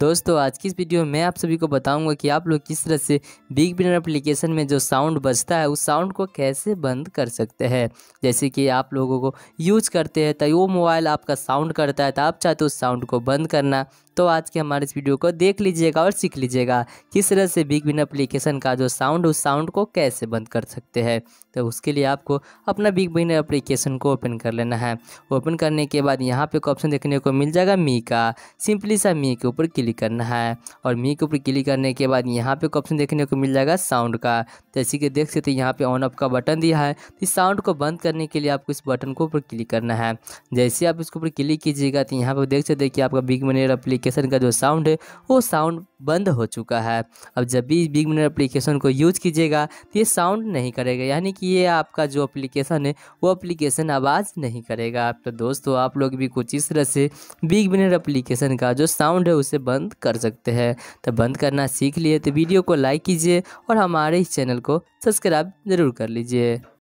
दोस्तों आज की इस वीडियो में मैं आप सभी को बताऊंगा कि आप लोग किस तरह से बिग बिनर एप्लीकेशन में जो साउंड बजता है उस साउंड को कैसे बंद कर सकते हैं जैसे कि आप लोगों को यूज करते हैं तो वो मोबाइल आपका साउंड करता है तो आप चाहते हो उस साउंड को बंद करना तो आज के हमारे इस वीडियो को देख लीजिएगा और सीख लीजिएगा किस तरह से बिग बिन एप्लीकेशन का जो साउंड उस साउंड को कैसे बंद कर सकते हैं तो उसके लिए आपको अपना बिग बिन एप्लीकेशन को ओपन कर लेना है ओपन करने के बाद यहाँ पे ऑप्शन देखने को मिल जाएगा मी का सिंपली सा मी के ऊपर क्लिक क्लिक करना है और मी के ऊपर क्लिक करने के बाद यहाँ पे ऑप्शन देखने को मिल जाएगा साउंड का जैसे तो कि देख सकते यहाँ पे ऑन ऑफ का बटन दिया है तो इस साउंड को बंद करने के लिए आपको इस बटन को ऊपर क्लिक करना है जैसे आप इसके ऊपर क्लिक कीजिएगा तो यहाँ पर देख सकते कि आपका बिग मनेर अप्लीकेशन का जो साउंड है वो साउंड बंद हो चुका है अब जब भी बिग मनेर अप्लीकेशन को यूज़ कीजिएगा तो ये साउंड नहीं करेगा यानी कि ये आपका जो अप्लीकेशन है वो अप्लीकेशन आवाज़ नहीं करेगा तो दोस्तों आप लोग भी कुछ इस तरह से बिग मनेर अप्लीकेशन का जो साउंड है उसे बंद बंद कर सकते हैं तो बंद करना सीख लिए तो वीडियो को लाइक कीजिए और हमारे इस चैनल को सब्सक्राइब ज़रूर कर लीजिए